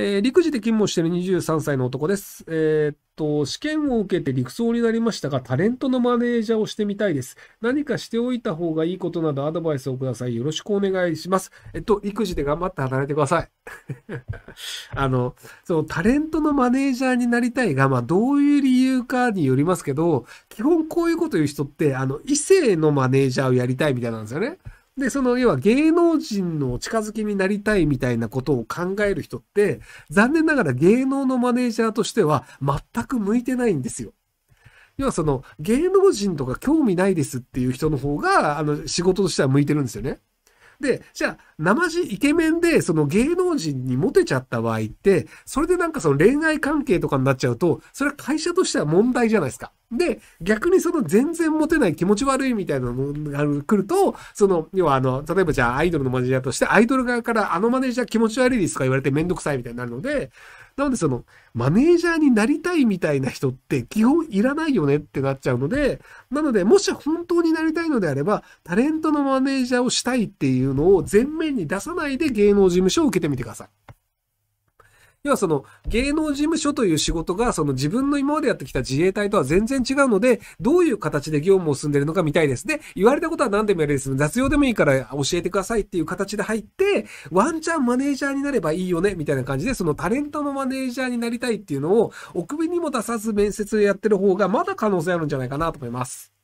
えー、陸自で勤務している23歳の男です。えー、っと、試験を受けて陸送になりましたが、タレントのマネージャーをしてみたいです。何かしておいた方がいいことなどアドバイスをください。よろしくお願いします。えっと、育児で頑張って働いてください。あの、そのタレントのマネージャーになりたいが、まあ、どういう理由かによりますけど、基本こういうこと言う人って、あの、異性のマネージャーをやりたいみたいなんですよね。で、その、要は芸能人の近づきになりたいみたいなことを考える人って、残念ながら芸能のマネージャーとしては全く向いてないんですよ。要はその、芸能人とか興味ないですっていう人の方が、あの、仕事としては向いてるんですよね。で、じゃあ、生地イケメンで、その芸能人にモテちゃった場合って、それでなんかその恋愛関係とかになっちゃうと、それは会社としては問題じゃないですか。で、逆にその全然モテない気持ち悪いみたいなのが来ると、その、要はあの、例えばじゃあアイドルのマネージャーとして、アイドル側からあのマネージャー気持ち悪いですとか言われてめんどくさいみたいになるので、なのでその、マネージャーになりたいみたいな人って基本いらないよねってなっちゃうので、なので、もし本当になりたいのであれば、タレントのマネージャーをしたいっていうのを前面に出さないで芸能事務所を受けてみてください。要はその芸能事務所という仕事がその自分の今までやってきた自衛隊とは全然違うので、どういう形で業務を進んでるのか見たいですね。言われたことは何でもやる。です。雑用でもいいから教えてくださいっていう形で入って、ワンチャンマネージャーになればいいよね、みたいな感じで、そのタレントのマネージャーになりたいっていうのを、お首にも出さず面接やってる方がまだ可能性あるんじゃないかなと思います。